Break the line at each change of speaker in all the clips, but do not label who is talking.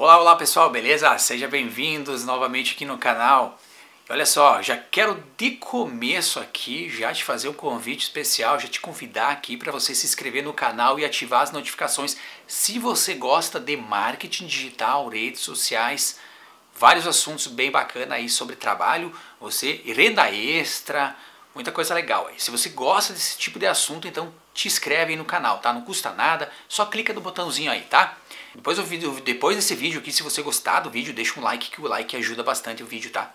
Olá, olá pessoal, beleza? Sejam bem-vindos novamente aqui no canal. Olha só, já quero de começo aqui já te fazer um convite especial, já te convidar aqui para você se inscrever no canal e ativar as notificações. Se você gosta de marketing digital, redes sociais, vários assuntos bem bacana aí sobre trabalho, você renda extra, muita coisa legal aí. Se você gosta desse tipo de assunto, então te inscreve aí no canal, tá? Não custa nada, só clica no botãozinho aí, tá? Depois, do vídeo, depois desse vídeo aqui, se você gostar do vídeo, deixa um like, que o like ajuda bastante o vídeo, tá?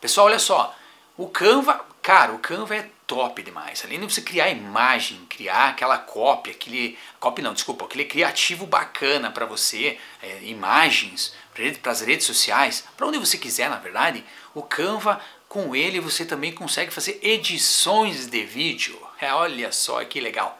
Pessoal, olha só, o Canva, cara, o Canva é top demais. Além de você criar imagem, criar aquela cópia, aquele. Cópia não, desculpa, aquele criativo bacana para você, é, imagens para as redes sociais, para onde você quiser, na verdade, o Canva com ele você também consegue fazer edições de vídeo. É, olha só que legal.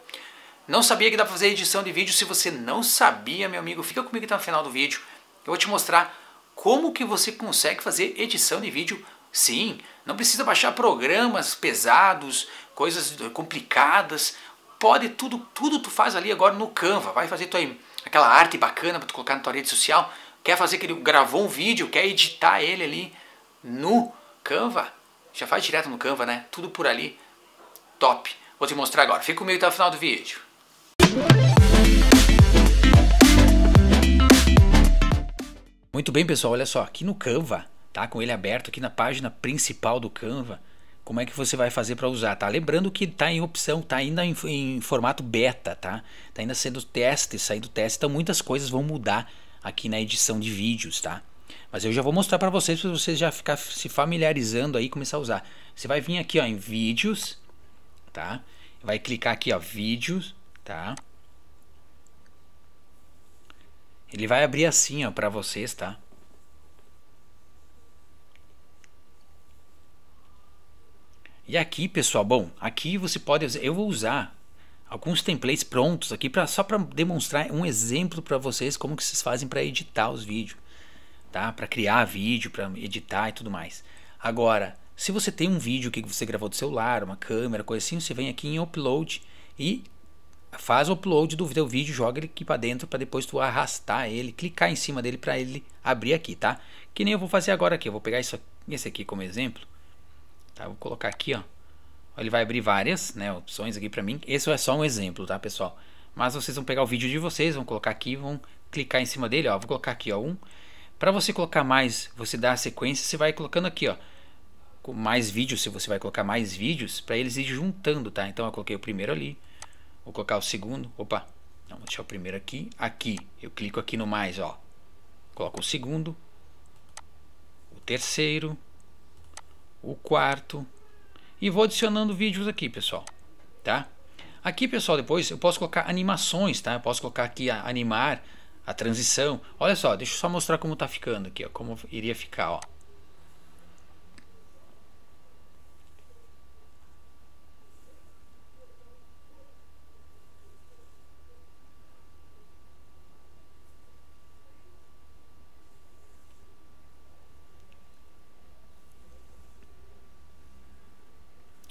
Não sabia que dá para fazer edição de vídeo. Se você não sabia, meu amigo, fica comigo até o final do vídeo. Eu vou te mostrar como que você consegue fazer edição de vídeo Sim, não precisa baixar programas pesados, coisas complicadas. Pode tudo, tudo tu faz ali agora no Canva. Vai fazer tua, aquela arte bacana para tu colocar na tua rede social. Quer fazer que ele gravou um vídeo, quer editar ele ali no Canva? Já faz direto no Canva, né? Tudo por ali. Top. Vou te mostrar agora. Fica comigo até o final do vídeo. Muito bem, pessoal. Olha só, aqui no Canva, tá? Com ele aberto aqui na página principal do Canva, como é que você vai fazer para usar, tá? Lembrando que tá em opção, tá ainda em, em formato beta, tá? Tá ainda sendo teste, saindo teste, então muitas coisas vão mudar aqui na edição de vídeos, tá? Mas eu já vou mostrar para vocês para vocês já ficar se familiarizando aí e começar a usar. Você vai vir aqui ó, em vídeos, tá? Vai clicar aqui ó, vídeos, tá? Ele vai abrir assim ó para vocês, tá? E aqui, pessoal, bom, aqui você pode eu vou usar alguns templates prontos aqui para só para demonstrar um exemplo para vocês como que vocês fazem para editar os vídeos tá? Para criar vídeo, para editar e tudo mais. Agora, se você tem um vídeo que você gravou do celular, uma câmera, coisa assim, você vem aqui em upload e faz o upload do teu vídeo, joga ele aqui para dentro para depois tu arrastar ele, clicar em cima dele para ele abrir aqui, tá? Que nem eu vou fazer agora aqui, eu vou pegar isso, esse aqui como exemplo. Tá? Vou colocar aqui, ó. Ele vai abrir várias, né, opções aqui para mim. Esse é só um exemplo, tá, pessoal? Mas vocês vão pegar o vídeo de vocês, vão colocar aqui, vão clicar em cima dele, ó. Vou colocar aqui, ó, um para você colocar mais, você dá a sequência, você vai colocando aqui, ó, com mais vídeos, se você vai colocar mais vídeos, para eles ir juntando, tá? Então eu coloquei o primeiro ali, vou colocar o segundo, opa, não, vou deixar o primeiro aqui, aqui, eu clico aqui no mais, ó, coloco o segundo, o terceiro, o quarto, e vou adicionando vídeos aqui, pessoal, tá? Aqui, pessoal, depois eu posso colocar animações, tá? Eu posso colocar aqui a animar a transição. Olha só, deixa eu só mostrar como tá ficando aqui, ó, como iria ficar. Ó.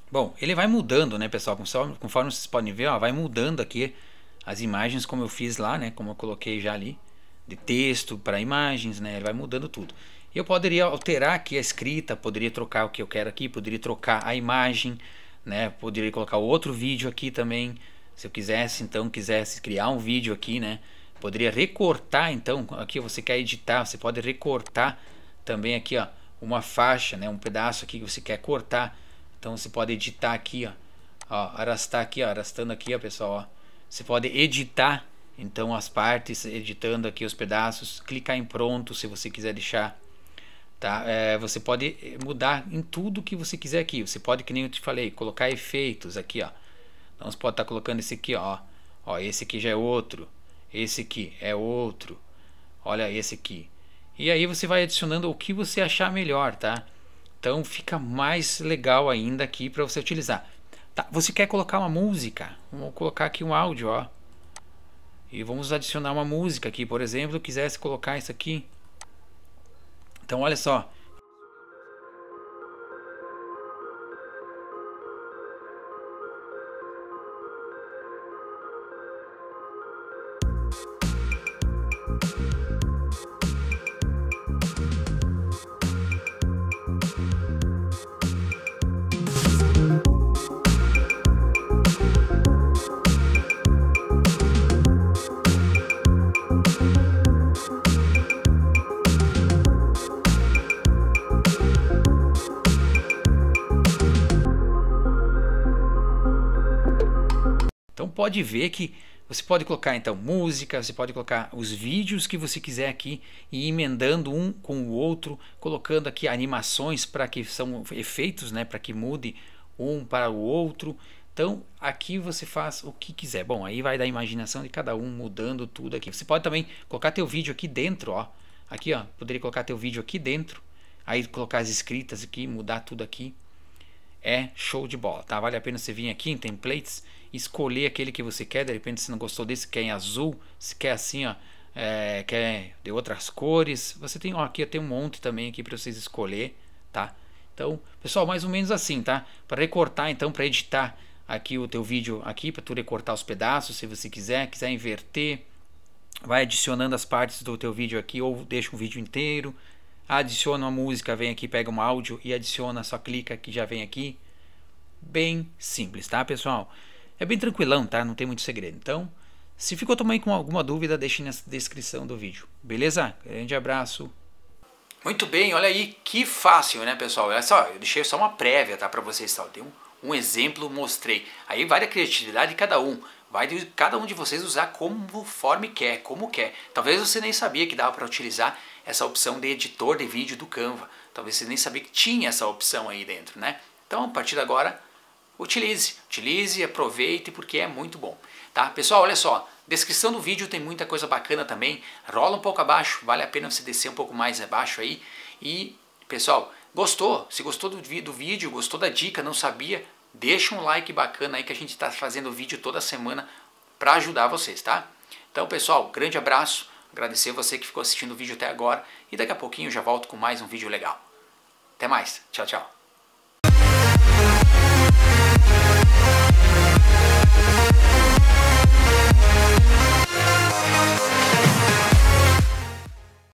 Bom, ele vai mudando, né, pessoal? Conforme, conforme vocês podem ver, ó, vai mudando aqui as imagens como eu fiz lá, né, como eu coloquei já ali, de texto para imagens, né, ele vai mudando tudo. Eu poderia alterar aqui a escrita, poderia trocar o que eu quero aqui, poderia trocar a imagem, né, poderia colocar outro vídeo aqui também, se eu quisesse, então quisesse criar um vídeo aqui, né, poderia recortar então, aqui você quer editar, você pode recortar também aqui, ó, uma faixa, né, um pedaço aqui que você quer cortar, então você pode editar aqui, ó, ó arrastar aqui, ó, arrastando aqui, ó, pessoal, ó, você pode editar então as partes, editando aqui os pedaços, clicar em pronto se você quiser deixar. Tá? É, você pode eh, mudar em tudo que você quiser aqui. Você pode, que nem eu te falei, colocar efeitos aqui. Ó. Então você pode estar tá colocando esse aqui, ó. ó. Esse aqui já é outro. Esse aqui é outro. Olha esse aqui. E aí você vai adicionando o que você achar melhor, tá? Então fica mais legal ainda aqui para você utilizar. Tá, você quer colocar uma música? Vamos colocar aqui um áudio, ó. E vamos adicionar uma música aqui, por exemplo, eu quisesse colocar isso aqui. Então olha só, Então pode ver que você pode colocar então música, você pode colocar os vídeos que você quiser aqui e emendando um com o outro, colocando aqui animações para que são efeitos, né, para que mude um para o outro. Então aqui você faz o que quiser. Bom, aí vai da imaginação de cada um mudando tudo aqui. Você pode também colocar teu vídeo aqui dentro, ó. Aqui, ó, poderia colocar teu vídeo aqui dentro. Aí colocar as escritas aqui, mudar tudo aqui é show de bola, tá? Vale a pena você vir aqui em templates, escolher aquele que você quer, de repente se não gostou desse, quer em azul, se quer assim, ó, é, quer de outras cores, você tem, ó, aqui tem um monte também aqui para vocês escolher, tá? Então, pessoal, mais ou menos assim, tá? Para recortar então, para editar aqui o teu vídeo aqui, para tu recortar os pedaços, se você quiser, quiser inverter, vai adicionando as partes do teu vídeo aqui ou deixa um vídeo inteiro, adiciona uma música, vem aqui, pega um áudio e adiciona, só clica que já vem aqui. Bem simples, tá, pessoal? É bem tranquilão, tá? Não tem muito segredo. Então, se ficou também com alguma dúvida, deixe na descrição do vídeo. Beleza? Grande abraço. Muito bem, olha aí que fácil, né, pessoal? Olha só, eu deixei só uma prévia, tá, para vocês, tá? tem um, um exemplo, mostrei. Aí vai da criatividade de cada um. Vai de cada um de vocês usar conforme quer, como quer. Talvez você nem sabia que dava para utilizar essa opção de editor de vídeo do Canva. Talvez você nem sabia que tinha essa opção aí dentro, né? Então, a partir de agora, utilize, utilize, aproveite porque é muito bom, tá? Pessoal, olha só, descrição do vídeo tem muita coisa bacana também. Rola um pouco abaixo, vale a pena você descer um pouco mais abaixo aí. E, pessoal, gostou? Se gostou do, do vídeo, gostou da dica, não sabia, deixa um like bacana aí que a gente está fazendo vídeo toda semana para ajudar vocês, tá? Então, pessoal, grande abraço. Agradecer você que ficou assistindo o vídeo até agora e daqui a pouquinho eu já volto com mais um vídeo legal. Até mais, tchau, tchau.